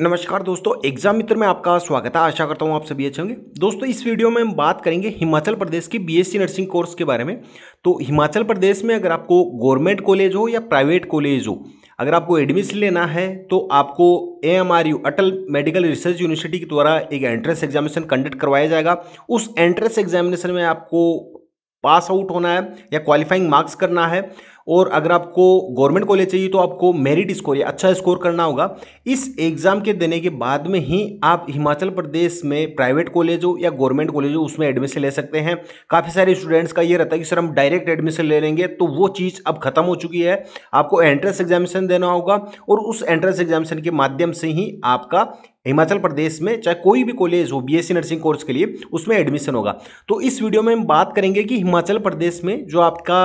नमस्कार दोस्तों एग्जाम मित्र में आपका स्वागत है आशा करता हूँ आप सभी अच्छे होंगे दोस्तों इस वीडियो में हम बात करेंगे हिमाचल प्रदेश की बीएससी नर्सिंग कोर्स के बारे में तो हिमाचल प्रदेश में अगर आपको गवर्नमेंट कॉलेज हो या प्राइवेट कॉलेज हो अगर आपको एडमिशन लेना है तो आपको ए अटल मेडिकल रिसर्च यूनिवर्सिटी के द्वारा एक एंट्रेंस एग्जामिनेशन कंडक्ट करवाया जाएगा उस एंट्रेंस एग्जामिनेशन में आपको पास आउट होना है या क्वालिफाइंग मार्क्स करना है और अगर आपको गवर्नमेंट कॉलेज चाहिए तो आपको मेरिट स्कोर या अच्छा स्कोर करना होगा इस एग्ज़ाम के देने के बाद में ही आप हिमाचल प्रदेश में प्राइवेट कॉलेज हो या गवर्नमेंट कॉलेज हो उसमें एडमिशन ले सकते हैं काफ़ी सारे स्टूडेंट्स का ये रहता है कि सर हम डायरेक्ट एडमिशन ले लेंगे तो वो चीज़ अब खत्म हो चुकी है आपको एंट्रेंस एग्जामिशन देना होगा और उस एंट्रेंस एग्जामिशन के माध्यम से ही आपका हिमाचल प्रदेश में चाहे कोई भी कॉलेज हो बीएससी नर्सिंग कोर्स के लिए उसमें एडमिशन होगा तो इस वीडियो में हम बात करेंगे कि हिमाचल प्रदेश में जो आपका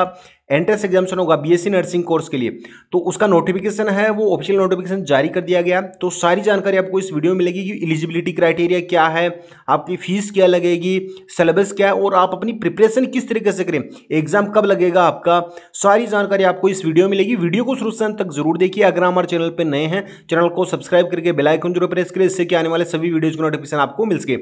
एंट्रेंस एग्जामेशन होगा बीएससी नर्सिंग कोर्स के लिए तो उसका नोटिफिकेशन है वो ऑफिशियल नोटिफिकेशन जारी कर दिया गया तो सारी जानकारी आपको इस वीडियो में मिलेगी कि एलिजिबिलिटी क्राइटेरिया क्या है आपकी फीस क्या लगेगी सिलेबस क्या है और आप अपनी प्रिपरेशन किस तरीके से करें एग्जाम कब लगेगा आपका सारी जानकारी आपको इस वीडियो में मिलेगी वीडियो को शुरू से तक जरूर देखिए अगर हमारे चैनल पर नए हैं चैनल को सब्सक्राइब करके बेलाइकन जरूर प्रेस करें इससे कि आने वाले सभी वीडियोज का नोटिफिकेशन आपको मिल सके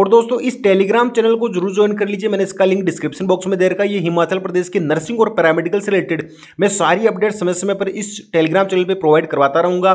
और दोस्तों इस टेलीग्राम चैनल को जरूर ज्वाइन कर लीजिए मैंने इसका लिंक डिस्क्रिप्शन बॉक्स में दे रखा ये हिमाचल प्रदेश के नर्सिंग और पैरामेडिकल से रिलेटेड मैं सारी अपडेट समय समय पर इस टेलीग्राम चैनल पर प्रोवाइड करवाता रहूँगा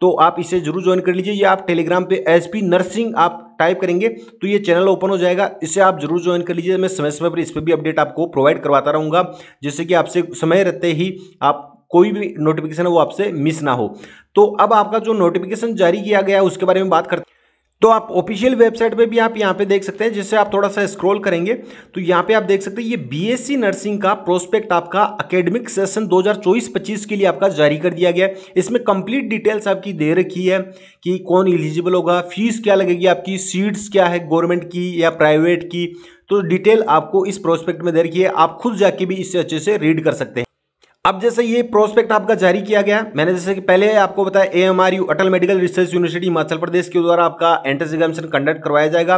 तो आप इसे जरूर ज्वाइन कर लीजिए या आप टेलीग्राम पे एस पी नर्सिंग आप टाइप करेंगे तो ये चैनल ओपन हो जाएगा इसे आप जरूर ज्वाइन कर लीजिए मैं समय समय पर इस पर भी अपडेट आपको प्रोवाइड करवाता रहूँगा जिससे कि आपसे समय रहते ही आप कोई भी नोटिफिकेशन है वो आपसे मिस ना हो तो अब आपका जो नोटिफिकेशन जारी किया गया है उसके बारे में बात करते हैं तो आप ऑफिशियल वेबसाइट पे भी आप यहाँ पे देख सकते हैं जिससे आप थोड़ा सा स्क्रॉल करेंगे तो यहाँ पे आप देख सकते हैं ये बीएससी नर्सिंग का प्रोस्पेक्ट आपका अकेडमिक सेशन 2024-25 के लिए आपका जारी कर दिया गया है इसमें कंप्लीट डिटेल्स आपकी दे रखी है कि कौन एलिजिबल होगा फीस क्या लगेगी आपकी सीट्स क्या है गवर्नमेंट की या प्राइवेट की तो डिटेल आपको इस प्रोस्पेक्ट में दे रखी है आप खुद जाके भी इससे अच्छे से रीड कर सकते हैं अब जैसे ये प्रोस्पेक्ट आपका जारी किया गया मैंने जैसे कि पहले आपको बताया A M R U Atal medical research university Himachal Pradesh के द्वारा आपका एंट्रेंस एग्जामिनेशन कंडक्ट करवाया जाएगा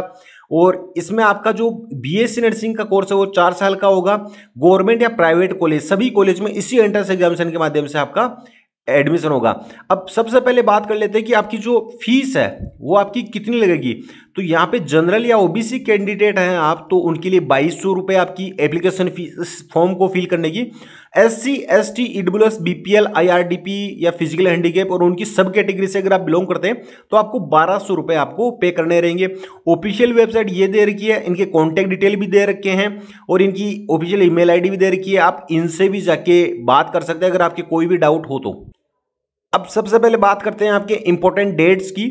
और इसमें आपका जो बीएससी नर्सिंग का कोर्स है वो चार साल का होगा गवर्नमेंट या प्राइवेट कॉलेज सभी कॉलेज में इसी एंट्रेंस एग्जामिनेशन के माध्यम से आपका एडमिशन होगा अब सबसे पहले बात कर लेते हैं कि आपकी जो फीस है वो आपकी कितनी लगेगी तो यहाँ पे जनरल या ओबीसी कैंडिडेट हैं आप तो उनके लिए बाईस सौ रुपये आपकी एप्लीकेशन फीस फॉर्म को फिल करने की S C S T EWS BPL IRDP या फिजिकल हैंडीकेप और उनकी सब कैटेगरी से अगर आप बिलोंग करते हैं तो आपको बारह सौ रुपये आपको पे करने रहेंगे ऑफिशियल वेबसाइट ये दे रखी है इनके कॉन्टैक्ट डिटेल भी दे रखे हैं और इनकी ऑफिशियल ईमेल आईडी भी दे रखी है आप इनसे भी जाके बात कर सकते हैं अगर आपके कोई भी डाउट हो तो अब सबसे पहले बात करते हैं आपके इंपॉर्टेंट डेट्स की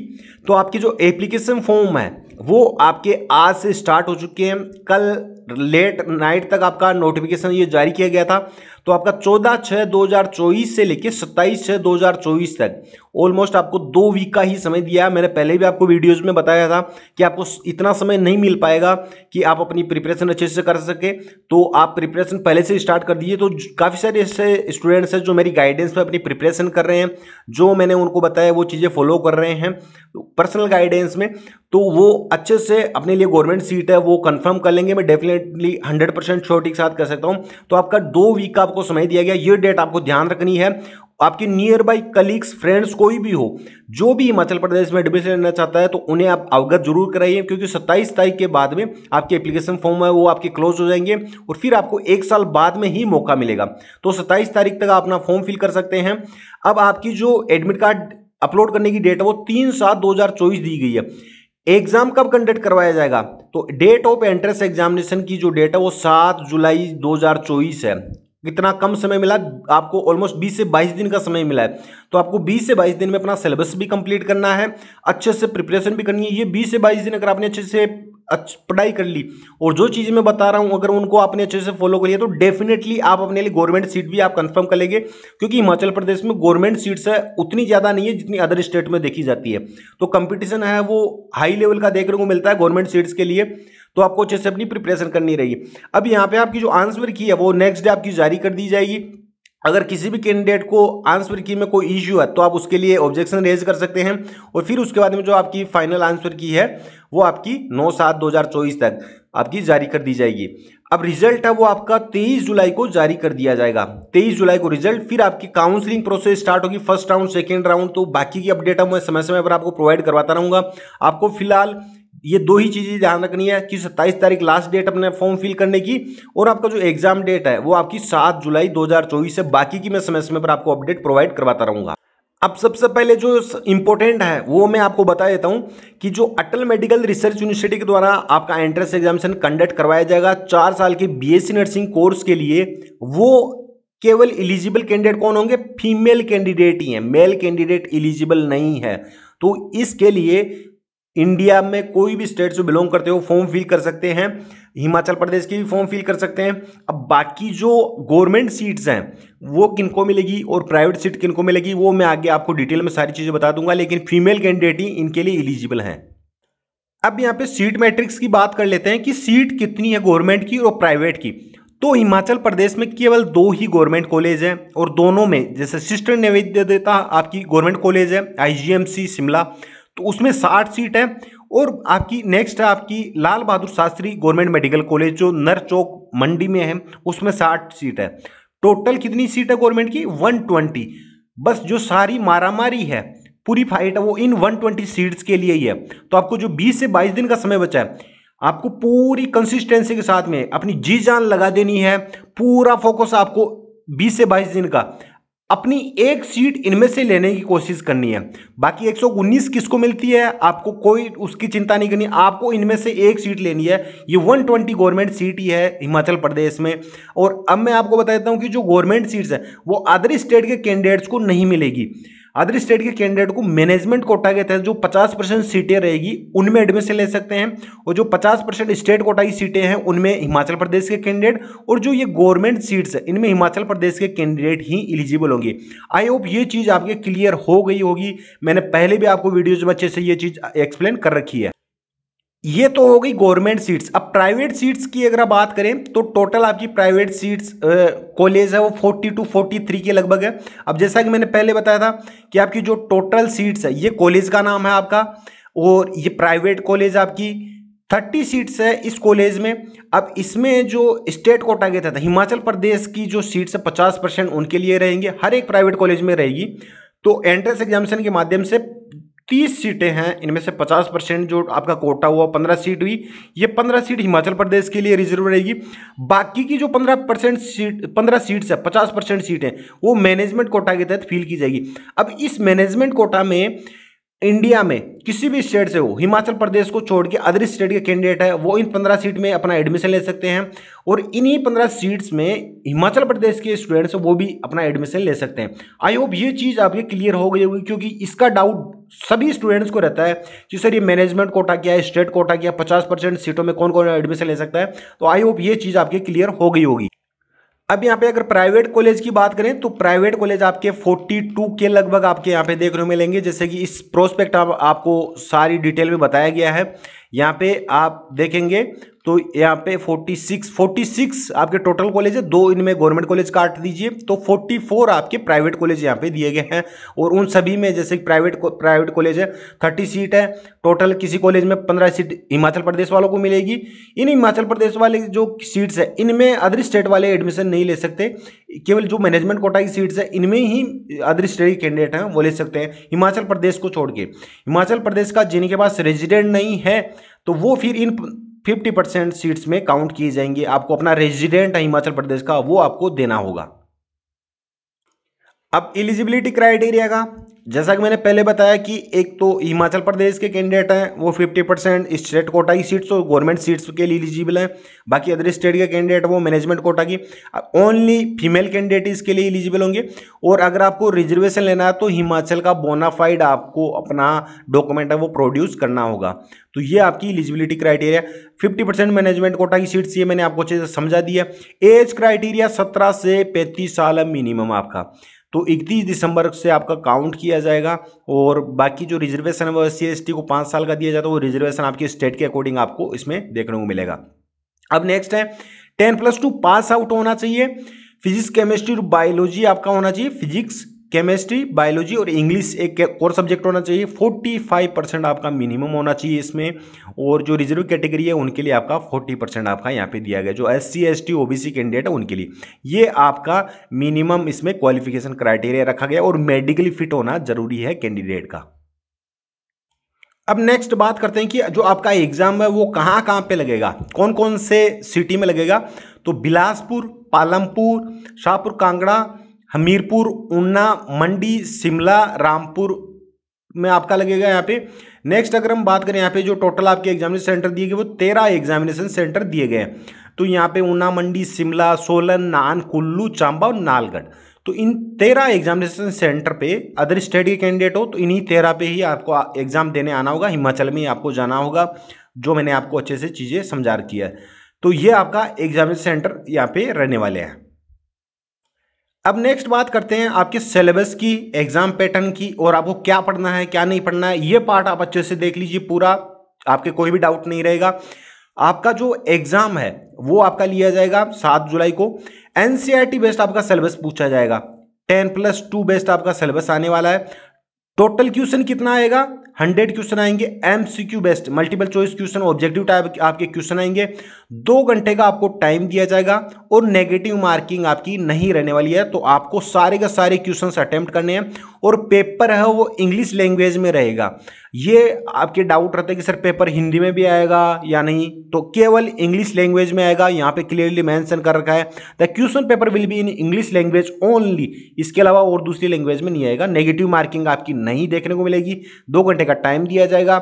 तो आपकी जो एप्लीकेशन फॉर्म है वो आपके आज से स्टार्ट हो चुके हैं कल लेट नाइट तक आपका नोटिफिकेशन ये जारी किया गया था तो आपका चौदह छः दो हजार चौबीस से लेकर सत्ताईस छः दो हजार चौबीस तक ऑलमोस्ट आपको दो वीक का ही समय दिया है मैंने पहले भी आपको वीडियोज में बताया था कि आपको इतना समय नहीं मिल पाएगा कि आप अपनी प्रिपरेशन अच्छे से कर सके तो आप प्रिपरेशन पहले से स्टार्ट कर दीजिए तो काफ़ी सारे ऐसे स्टूडेंट्स हैं जो मेरी गाइडेंस में अपनी प्रिपरेशन कर रहे हैं जो मैंने उनको बताया वो चीज़ें फॉलो कर रहे हैं पर्सनल गाइडेंस में तो वो अच्छे से अपने लिए गवर्नमेंट सीट है वो कंफर्म कर लेंगे मैं डेफिनेटली हंड्रेड परसेंट छोटी के साथ कर सकता हूँ तो आपका दो वीक का आपको समय दिया गया ये डेट आपको ध्यान रखनी है आपके नियर बाई कलीग्स फ्रेंड्स कोई भी हो जो भी हिमाचल प्रदेश में एडमिशन लेना चाहता है तो उन्हें आप अवगत जरूर कराइए क्योंकि सत्ताईस तारीख के बाद में आपके एप्लीकेशन फॉर्म है वो आपके क्लोज हो जाएंगे और फिर आपको एक साल बाद में ही मौका मिलेगा तो सत्ताईस तारीख तक आप अपना फॉर्म फिल कर सकते हैं अब आपकी जो एडमिट कार्ड अपलोड करने की डेट है वो तीन सात दो हजार चौबीस दी गई है एग्जाम कब कंडक्ट करवाया जाएगा तो डेट ऑफ एंट्रेंस एग्जामिनेशन की जो डेट है वो सात जुलाई 2024 है कितना कम समय मिला आपको ऑलमोस्ट 20 से 22 दिन का समय मिला है तो आपको 20 से 22 दिन में अपना सिलेबस भी कंप्लीट करना है अच्छे से प्रिपरेशन भी करनी है ये 20 से 22 दिन अगर आपने अच्छे से पढ़ाई कर ली और जो चीज़ें मैं बता रहा हूँ अगर उनको आपने अच्छे से फॉलो कर लिया तो डेफिनेटली आप अपने लिए गवर्नमेंट सीट भी आप कन्फर्म कर लेंगे क्योंकि हिमाचल प्रदेश में गवर्नमेंट सीट्स है उतनी ज़्यादा नहीं है जितनी अदर स्टेट में देखी जाती है तो कंपटीशन है वो हाई लेवल का देखने को मिलता है गवर्नमेंट सीट्स के लिए तो आपको अच्छे से अपनी प्रिपरेशन करनी रहेगी अब यहाँ पे आपकी जो आंसर की है वो नेक्स्ट डे आपकी जारी कर दी जाएगी अगर किसी भी कैंडिडेट को आंसर की में कोई इश्यू है तो आप उसके लिए ऑब्जेक्शन रेज कर सकते हैं और फिर उसके बाद में जो आपकी फाइनल आंसर की है वो आपकी 9 सात 2024 तक आपकी जारी कर दी जाएगी अब रिजल्ट है वो आपका 23 जुलाई को जारी कर दिया जाएगा 23 जुलाई को रिजल्ट फिर आपकी काउंसलिंग प्रोसेस स्टार्ट होगी फर्स्ट राउंड सेकेंड राउंड तो बाकी की अपडेट मैं समय समय पर आपको प्रोवाइड करवाता रहूँगा आपको फिलहाल ये दो ही चीज़ें ध्यान रखनी है कि सत्ताईस तारीख लास्ट डेट अपने फॉर्म फिल करने की और आपका जो एग्जाम डेट है वो आपकी सात जुलाई 2024 है बाकी की मैं समय समय पर आपको अपडेट प्रोवाइड करवाता रहूंगा अब सबसे पहले जो इम्पोर्टेंट है वो मैं आपको बता देता हूँ कि जो अटल मेडिकल रिसर्च यूनिवर्सिटी के द्वारा आपका एंट्रेंस एग्जामिशन कंडक्ट करवाया जाएगा चार साल के बीएससी नर्सिंग कोर्स के लिए वो केवल इलिजिबल कैंडिडेट कौन होंगे फीमेल कैंडिडेट ही हैं मेल कैंडिडेट इलिजिबल नहीं है तो इसके लिए इंडिया में कोई भी स्टेट से बिलोंग करते हो फॉर्म फिल कर सकते हैं हिमाचल प्रदेश की भी फॉर्म फिल कर सकते हैं अब बाकी जो गवर्नमेंट सीट्स हैं वो किनको मिलेगी और प्राइवेट सीट किनको मिलेगी वो मैं आगे आपको डिटेल में सारी चीज़ें बता दूंगा लेकिन फीमेल कैंडिडेट ही इनके लिए एलिजिबल हैं अब यहाँ पे सीट मैट्रिक्स की बात कर लेते हैं कि सीट कितनी है गवर्नमेंट की और प्राइवेट की तो हिमाचल प्रदेश में केवल दो ही गवर्नमेंट कॉलेज हैं और दोनों में जैसे सिस्टर देता आपकी गवर्नमेंट कॉलेज है आई शिमला तो उसमें साठ सीट है और आपकी नेक्स्ट है आपकी Lal Bahadur Shastri government medical college जो नर चौक मंडी में है उसमें साठ सीट है टोटल कितनी सीट है गवर्नमेंट की वन ट्वेंटी बस जो सारी मारामारी है पूरी फाइट है वो इन वन ट्वेंटी सीट्स के लिए ही है तो आपको जो बीस से बाईस दिन का समय बचा है आपको पूरी कंसिस्टेंसी के साथ में अपनी जी जान लगा देनी है पूरा फोकस आपको बीस से बाईस दिन का अपनी एक सीट इनमें से लेने की कोशिश करनी है बाकी 119 किसको मिलती है आपको कोई उसकी चिंता नहीं करनी आपको इनमें से एक सीट लेनी है ये 120 गवर्नमेंट सीट ही है हिमाचल प्रदेश में और अब मैं आपको बता देता हूँ कि जो गवर्नमेंट सीट्स हैं वो अदर स्टेट के कैंडिडेट्स को नहीं मिलेगी अदर स्टेट के कैंडिडेट को मैनेजमेंट कोटा के तहत जो 50 परसेंट सीटें रहेगी उनमें एडमिशन ले सकते हैं और जो 50 परसेंट स्टेट कोटा की सीटें हैं उनमें हिमाचल प्रदेश के कैंडिडेट और जो ये गवर्नमेंट सीट्स हैं इनमें हिमाचल प्रदेश के कैंडिडेट ही एलिजिबल होंगे आई होप ये चीज़ आपके क्लियर हो गई होगी मैंने पहले भी आपको वीडियोज में अच्छे से ये चीज़ एक्सप्लेन कर रखी है ये तो हो गई गवर्नमेंट सीट्स अब प्राइवेट सीट्स की अगर बात करें तो टोटल आपकी प्राइवेट सीट्स कॉलेज है वो 40 टू 43 के लगभग है अब जैसा कि मैंने पहले बताया था कि आपकी जो टोटल सीट्स है ये कॉलेज का नाम है आपका और ये प्राइवेट कॉलेज आपकी थर्टी सीट्स है इस कॉलेज में अब इसमें जो स्टेट कोटा के था हिमाचल प्रदेश की जो सीट्स है पचास परसेंट उनके लिए रहेंगे हर एक प्राइवेट कॉलेज में रहेगी तो एंट्रेंस एग्जामिशन के माध्यम से तीस सीटें हैं इनमें से पचास परसेंट जो आपका कोटा हुआ पंद्रह सीट हुई ये पंद्रह सीट हिमाचल प्रदेश के लिए रिजर्व रहेगी बाकी की जो पंद्रह परसेंट सीट पंद्रह सीट्स है पचास परसेंट सीटें वो मैनेजमेंट कोटा के तहत फील की जाएगी अब इस मैनेजमेंट कोटा में इंडिया में किसी भी स्टेट से हो हिमाचल प्रदेश को छोड़ के अदर स्टेट के कैंडिडेट है वो इन पंद्रह सीट में अपना एडमिशन ले सकते हैं और इन्हीं पंद्रह सीट्स में हिमाचल प्रदेश के स्टूडेंट्स वो भी अपना एडमिशन ले सकते हैं आई होप ये चीज़ आपके क्लियर हो गई होगी क्योंकि इसका डाउट सभी स्टूडेंट्स को रहता है कि सर ये मैनेजमेंट कोटा किया है स्टेट कोटा किया पचास परसेंट सीटों में कौन कौन एडमिशन ले सकता है तो आई होप ये चीज़ आपकी क्लियर हो गई होगी अब यहाँ पे अगर प्राइवेट कॉलेज की बात करें तो प्राइवेट कॉलेज आपके 42 के लगभग आपके यहाँ पे देखने मिलेंगे जैसे कि इस प्रोस्पेक्ट आप, आपको सारी डिटेल में बताया गया है यहाँ पे आप देखेंगे तो यहाँ पे 46 46 आपके टोटल कॉलेज है दो इनमें गवर्नमेंट कॉलेज काट दीजिए तो 44 आपके प्राइवेट कॉलेज यहाँ पे दिए गए हैं और उन सभी में जैसे प्राइवेट प्राइवेट कॉलेज है 30 सीट है टोटल किसी कॉलेज में 15 सीट हिमाचल प्रदेश वालों को मिलेगी इन हिमाचल प्रदेश वाले जो सीट्स है इनमें अदर स्टेट वाले एडमिशन नहीं ले सकते केवल जो मैनेजमेंट कोटा की सीट्स है इनमें ही अदर स्टेट कैंडिडेट हैं वो ले सकते हैं हिमाचल प्रदेश को छोड़ के हिमाचल प्रदेश का जिनके पास रेजिडेंट नहीं है तो वो फिर इन फिफ्टी परसेंट सीट्स में काउंट की जाएंगी आपको अपना रेजिडेंट है हिमाचल प्रदेश का वो आपको देना होगा अब एलिजिबिलिटी क्राइटेरिया का जैसा कि मैंने पहले बताया कि एक तो हिमाचल प्रदेश के कैंडिडेट हैं वो 50 परसेंट स्टेट कोटा की सीट्स और गवर्नमेंट सीट्स के लिए एलिजिबल हैं बाकी अदर स्टेट के कैंडिडेट वो मैनेजमेंट कोटा की ओनली फीमेल कैंडिडेट इसके लिए एलिजिबल होंगे और अगर आपको रिजर्वेशन लेना है तो हिमाचल का बोनाफाइड आपको अपना डॉक्यूमेंट है वो प्रोड्यूस करना होगा तो ये आपकी eligibility criteria 50 percent management quota की सीट्स ये मैंने आपको अच्छे से समझा दिया एज क्राइटेरिया 17 से 35 साल है मिनिमम आपका तो इकतीस दिसंबर से आपका काउंट किया जाएगा और बाकी जो रिजर्वेशन है वो एस सी को पाँच साल का दिया जाता है वो रिजर्वेशन आपके स्टेट के अकॉर्डिंग आपको इसमें देखने को मिलेगा अब नेक्स्ट है ten plus two pass out होना चाहिए फिजिक्स केमिस्ट्री और बायोलॉजी आपका होना चाहिए फिजिक्स केमिस्ट्री बायोलॉजी और इंग्लिश एक और सब्जेक्ट होना चाहिए 45 परसेंट आपका मिनिमम होना चाहिए इसमें और जो रिजर्व कैटेगरी है उनके लिए आपका 40 परसेंट आपका यहाँ पे दिया गया जो S C S T O B C candidate है उनके लिए ये आपका मिनिमम इसमें क्वालिफिकेशन क्राइटेरिया रखा गया और मेडिकली फिट होना जरूरी है कैंडिडेट का अब नेक्स्ट बात करते हैं कि जो आपका एग्जाम है वो कहाँ कहाँ पे लगेगा कौन कौन से सिटी में लगेगा तो बिलासपुर पालमपुर शाहपुर कांगड़ा हमीरपुर ऊना मंडी शिमला रामपुर में आपका लगेगा यहाँ पे नेक्स्ट अगर हम बात करें यहाँ पे जो टोटल आपके एग्जामिनेशन सेंटर दिए गए वो तेरह एग्जामिनेशन सेंटर दिए गए तो यहाँ पे ऊना मंडी शिमला सोलन नान कुल्लू चांबा और नालगढ़ तो इन तेरह एग्जामिनेशन सेंटर पे अदर स्टेट के कैंडिडेट हो तो इन्हीं तेरह पे ही आपको एग्जाम देने आना होगा हिमाचल में आपको जाना होगा जो मैंने आपको अच्छे से चीज़ें समझा रखी है तो ये आपका एग्जामिनेशन सेंटर यहाँ पे रहने वाले हैं अब नेक्स्ट बात करते हैं आपके सिलेबस की एग्जाम पैटर्न की और आपको क्या पढ़ना है क्या नहीं पढ़ना है ये पार्ट आप अच्छे से देख लीजिए पूरा आपके कोई भी डाउट नहीं रहेगा आपका जो एग्जाम है वो आपका लिया जाएगा सात जुलाई को एनसीईआरटी बेस्ड e आपका सिलेबस पूछा जाएगा टेन प्लस टू बेस्ड आपका सिलेबस आने वाला है टोटल क्वेश्चन कितना आएगा हंड्रेड क्वेश्चन आएंगे M C Q best multiple choice question objective type आपके क्वेश्चन आएंगे दो घंटे का आपको टाइम दिया जाएगा और नेगेटिव मार्किंग आपकी नहीं रहने वाली है तो आपको सारे का सारे क्वेश्चन अटैम्प्ट करने हैं और पेपर है वो इंग्लिश लैंग्वेज में रहेगा ये आपके डाउट रहते हैं कि सर पेपर हिंदी में भी आएगा या नहीं तो केवल इंग्लिश लैंग्वेज में आएगा यहाँ पे क्लियरली मेंशन कर रखा है the question paper will be in English language only इसके अलावा और दूसरी लैंग्वेज में नहीं आएगा नेगेटिव मार्किंग आपकी नहीं देखने को मिलेगी दो घंटे का टाइम दिया जाएगा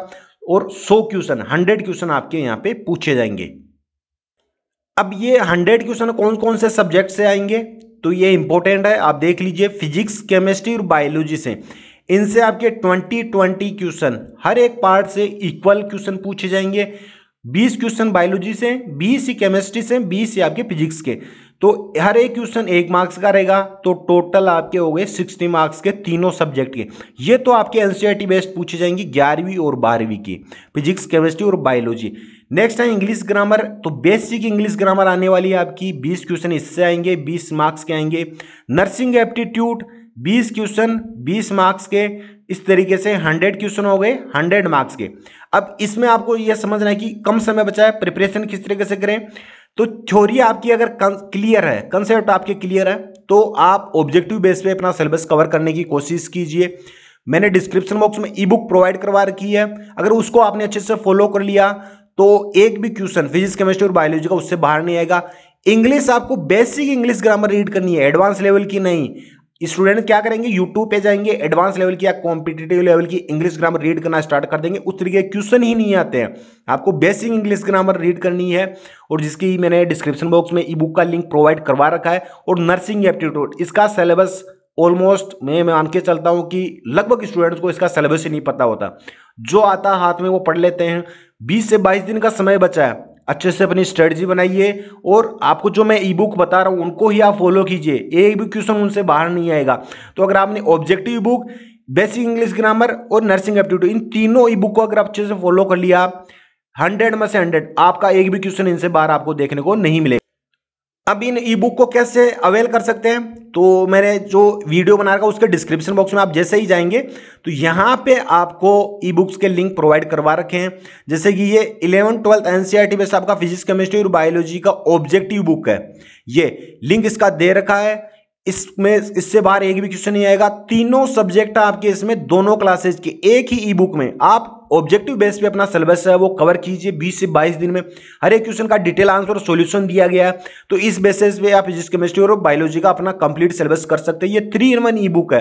और 100 क्वेश्चन 100 क्वेश्चन आपके यहाँ पे पूछे जाएंगे अब ये 100 क्वेश्चन कौन कौन से सब्जेक्ट से आएंगे तो ये इंपॉर्टेंट है आप देख लीजिए फिजिक्स केमिस्ट्री और बायोलॉजी से इनसे आपके 20 20 क्वेश्चन हर एक पार्ट से इक्वल क्वेश्चन पूछे जाएंगे 20 क्वेश्चन बायोलॉजी से 20 केमिस्ट्री से 20 आपके फिजिक्स के तो हर एक क्वेश्चन एक मार्क्स का रहेगा तो टोटल आपके हो गए सिक्सटी मार्क्स के तीनों सब्जेक्ट के ये तो आपके एनसीईआरटी बेस्ट पूछे जाएंगे ग्यारहवीं और बारहवीं की फिजिक्स केमिस्ट्री और बायोलॉजी नेक्स्ट है इंग्लिश ग्रामर तो बेसिक इंग्लिश ग्रामर आने वाली है आपकी बीस क्वेश्चन इससे आएंगे बीस मार्क्स के आएंगे नर्सिंग एप्टीट्यूड बीस क्वेश्चन बीस मार्क्स के इस तरीके से हंड्रेड क्वेश्चन हो गए हंड्रेड मार्क्स के अब इसमें आपको यह समझना है कि कम समय बचा है प्रिपरेशन किस तरीके से करें तो थ्योरी आपकी अगर क्लियर है कंसेप्ट आपके क्लियर है तो आप ऑब्जेक्टिव बेस पे अपना सिलेबस कवर करने की कोशिश कीजिए मैंने डिस्क्रिप्शन बॉक्स में ई बुक प्रोवाइड करवा रखी है अगर उसको आपने अच्छे से फॉलो कर लिया तो एक भी क्वेश्चन फिजिक्स केमिस्ट्री और बायोलॉजी का उससे बाहर नहीं आएगा इंग्लिश आपको बेसिक इंग्लिश ग्रामर रीड करनी है एडवांस लेवल की नहीं स्टूडेंट क्या करेंगे यूट्यूब पे जाएंगे एडवांस लेवल की या कॉम्पिटेटिव लेवल की इंग्लिश ग्रामर रीड करना स्टार्ट कर देंगे उस तरीके के क्वेश्चन ही नहीं आते हैं आपको बेसिक इंग्लिश ग्रामर रीड करनी है और जिसकी मैंने डिस्क्रिप्शन बॉक्स में ई बुक का लिंक प्रोवाइड करवा रखा है और नर्सिंग एप्टीट्यूड इसका सिलेबस ऑलमोस्ट मैं मान के चलता हूँ कि लगभग स्टूडेंट्स को इसका सिलेबस ही नहीं पता होता जो आता हाथ में वो पढ़ लेते हैं बीस से बाईस दिन का समय बचा है अच्छे से अपनी स्ट्रेटजी बनाइए और आपको जो मैं ई बुक बता रहा हूँ उनको ही आप फॉलो कीजिए ए भी क्वेश्चन उनसे बाहर नहीं आएगा तो अगर आपने objective e book basic English grammar और नर्सिंग एप्टीट्यूड इन तीनों ई बुक को अगर आप अच्छे से फॉलो कर लिया आप हंड्रेड में से हंड्रेड आपका एक भी क्वेश्चन इनसे बाहर आपको देखने को नहीं मिलेगा अब इन ई बुक को कैसे अवेल कर सकते हैं तो मैंने जो वीडियो बना रखा उसके डिस्क्रिप्शन बॉक्स में आप जैसे ही जाएंगे तो यहाँ पे आपको ई बुक्स के लिंक प्रोवाइड करवा रखे हैं जैसे कि ये eleven twelfth N C R T best आपका फिजिक्स केमिस्ट्री और बायोलॉजी का ऑब्जेक्टिव बुक है ये लिंक इसका दे रखा है इसमें इससे बाहर एक भी क्वेश्चन नहीं आएगा तीनों सब्जेक्ट आपके इसमें दोनों क्लासेज के एक ही ई बुक में आप ऑब्जेक्टिव बेस पे अपना सिलेबस है वो कवर कीजिए 20 से 22 दिन में हर एक क्वेश्चन का डिटेल आंसर और सॉल्यूशन दिया गया है तो इस बेसिस पे आप फिजिक्स केमिस्ट्री और बायोलॉजी का अपना कंप्लीट सिलेबस कर सकते हैं ये three in one e book है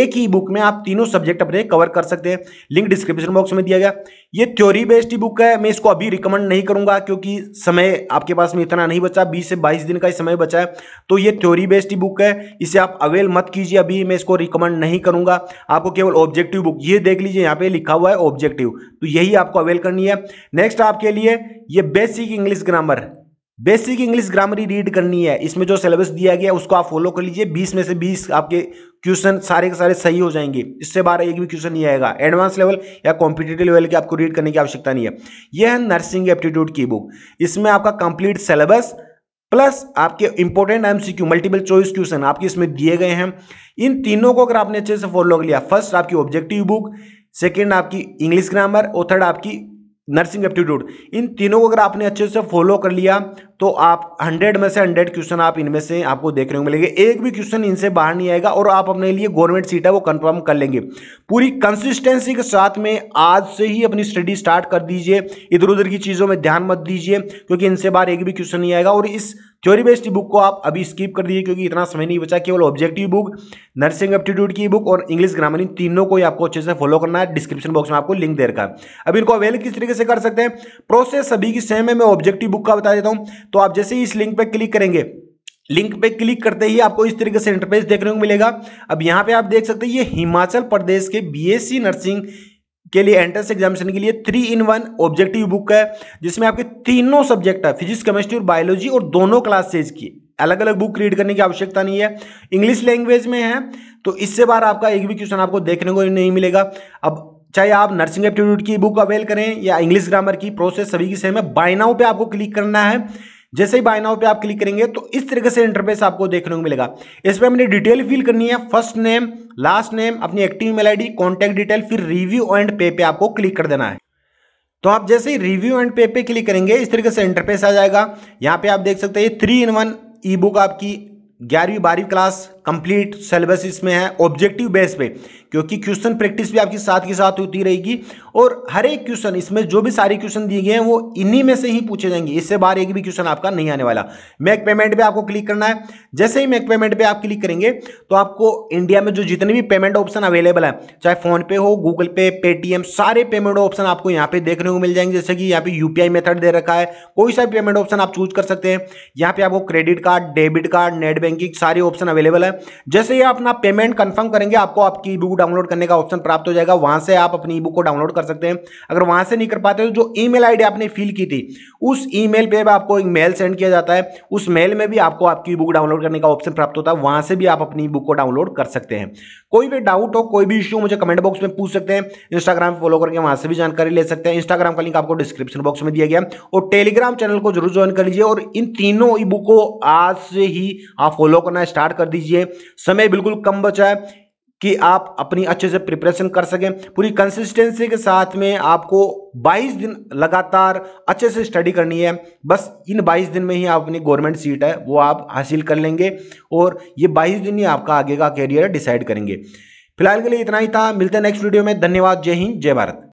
एक ही बुक में आप तीनों सब्जेक्ट अपने कवर कर सकते हैं लिंक डिस्क्रिप्शन बॉक्स में दिया गया ये थ्योरी बेस्ड ई बुक है मैं इसको अभी रिकमेंड नहीं करूंगा क्योंकि समय आपके पास में इतना नहीं बचा बीस से बाईस दिन का ही समय बचा है तो ये थ्योरी बेस्ड ई बुक है इसे आप अवेल मत कीजिए अभी मैं इसको रिकमेंड नहीं करूंगा आपको केवल ऑब्जेक्टिव बुक ये देख लीजिए यहाँ पे लिखा हुआ है ऑब्जेक्टिव वैल्यू तो यही आपको अवेल करनी है नेक्स्ट आपके लिए ये basic English grammar basic English grammar ही रीड करनी है इसमें जो सिलेबस दिया गया है उसको आप फॉलो कर लीजिए 20 में से 20 आपके क्वेश्चन सारे के सारे सही हो जाएंगे इससे बाहर एक भी क्वेश्चन नहीं आएगा एडवांस लेवल या कॉम्पिटेटिव लेवल के आपको रीड करने की आवश्यकता नहीं है यह है नर्सिंग एप्टीट्यूड की बुक इसमें आपका कंप्लीट सिलेबस प्लस आपके important MCQ multiple choice question आपके इसमें दिए गए हैं इन तीनों को अगर आपने अच्छे से फॉलो कर लिया फर्स्ट आपकी ऑब्जेक्टिव बुक सेकेंड आपकी इंग्लिश ग्रामर और थर्ड आपकी नर्सिंग एप्टीट्यूड इन तीनों को अगर आपने अच्छे से फॉलो कर लिया तो आप 100 में से 100 क्वेश्चन आप इनमें से आपको देखने को मिलेंगे एक भी क्वेश्चन इनसे बाहर नहीं आएगा और आप अपने लिए गवर्नमेंट सीट है वो कंफर्म कर लेंगे पूरी कंसिस्टेंसी के साथ में आज से ही अपनी स्टडी स्टार्ट कर दीजिए इधर उधर की चीज़ों में ध्यान मत दीजिए क्योंकि इनसे बाहर एक भी क्वेश्चन नहीं आएगा और इस थ्योरी बेस्ड बुक को आप अभी स्किप कर दीजिए क्योंकि इतना समय नहीं बचा केवल ऑब्जेक्टिव बुक नर्सिंग एप्टीट्यूड की बुक और इंग्लिश ग्रामर इन तीनों को ही आपको अच्छे से फॉलो करना है डिस्क्रिप्शन बॉक्स में आपको लिंक दे रखा है अब इनको अवेल किस तरीके से कर सकते हैं प्रोसेस सभी की सेम है मैं ऑब्जेक्टिव बुक का बता देता हूँ तो आप जैसे ही इस लिंक पर क्लिक करेंगे लिंक पे क्लिक करते ही आपको इस तरीके से इंटरफेस देखने को मिलेगा अब यहाँ पे आप देख सकते हैं ये हिमाचल प्रदेश के बीएससी नर्सिंग के लिए एंट्रेंस एग्जामिनेशन के लिए three in one objective book है जिसमें आपके तीनों सब्जेक्ट है फिजिक्स केमिस्ट्री और बायोलॉजी और दोनों क्लासेज की अलग अलग बुक रीड करने की आवश्यकता नहीं है इंग्लिश लैंग्वेज में है तो इससे बार आपका एक भी क्वेश्चन आपको देखने को नहीं मिलेगा अब चाहे आप नर्सिंग एप्टीट्यूड की बुक अवेल करें या इंग्लिश ग्रामर की प्रोसेस सभी की सेम है बाइनाओ पे आपको क्लिक करना है जैसे ही बाय नाउ पे आप क्लिक करेंगे तो इस तरीके से इंटरफेस आपको देखने को मिलेगा इसमें हमने डिटेल फिल करनी है फर्स्ट नेम लास्ट नेम अपनी active email ID contact detail फिर रिव्यू एंड पे पे आपको क्लिक कर देना है तो आप जैसे ही रिव्यू एंड पे पे क्लिक करेंगे इस तरीके से इंटरफेस आ जाएगा यहाँ पे आप देख सकते हैं three in one e book आपकी ग्यारहवीं बारहवीं क्लास कंप्लीट सिलेबस इसमें है ऑब्जेक्टिव बेस पे क्योंकि क्वेश्चन प्रैक्टिस भी आपकी साथ के साथ होती रहेगी और हर एक क्वेश्चन इसमें जो भी सारे क्वेश्चन दिए गए हैं वो इन्हीं में से ही पूछे जाएंगे इससे बाहर एक भी क्वेश्चन आपका नहीं आने वाला मैक पेमेंट पे आपको क्लिक करना है जैसे ही मैक पेमेंट पे आप क्लिक करेंगे तो आपको इंडिया में जो जितने भी पेमेंट ऑप्शन अवेलेबल है चाहे फोनपे हो गूगल पे पेटीएम सारे पेमेंट ऑप्शन आपको यहाँ पे देखने को मिल जाएंगे जैसे कि यहाँ पे यूपीआई मेथड दे रखा है कोई सा पेमेंट ऑप्शन आप चूज कर सकते हैं यहाँ पे आपको credit card debit card net banking सारे ऑप्शन अवेलेबल है जैसे ही आप अपना पेमेंट कंफर्म करेंगे आपको आपकी ई बुक डाउनलोड करने का ऑप्शन प्राप्त हो जाएगा वहां से आप अपनी ई बुक को डाउनलोड कर सकते हैं अगर वहां से नहीं कर पाते तो जो ई मेल आपने फिल की थी उस ई मेल पर आपको एक मेल सेंड किया जाता है उस मेल में भी आपको आपकी ई बुक डाउनलोड करने का ऑप्शन प्राप्त होता है वहां से भी आप अपनी ई बुक को डाउनलोड कर सकते हैं कोई भी डाउट हो कोई भी इश्यू मुझे कमेंट बॉक्स में पूछ सकते हैं इंस्टाग्राम फॉलो करके वहां से भी जानकारी ले सकते हैं इंस्टाग्राम का लिंक आपको डिस्क्रिप्शन बॉक्स में दिया गया और टेलीग्राम चैनल को जरूर ज्वाइन कर लीजिए और इन तीनों ई बुक को आज से ही आप फॉलो करना स्टार्ट कर दीजिए समय बिल्कुल कम बचा है कि आप अपनी अच्छे से प्रिपरेशन कर सकें पूरी कंसिस्टेंसी के साथ में आपको 22 दिन लगातार अच्छे से स्टडी करनी है बस इन 22 दिन में ही आप अपनी गवर्नमेंट सीट है वो आप हासिल कर लेंगे और ये 22 दिन ही आपका आगे का कैरियर डिसाइड करेंगे फिलहाल के लिए इतना ही था मिलते हैं नेक्स्ट वीडियो में धन्यवाद जय हिंद जय भारत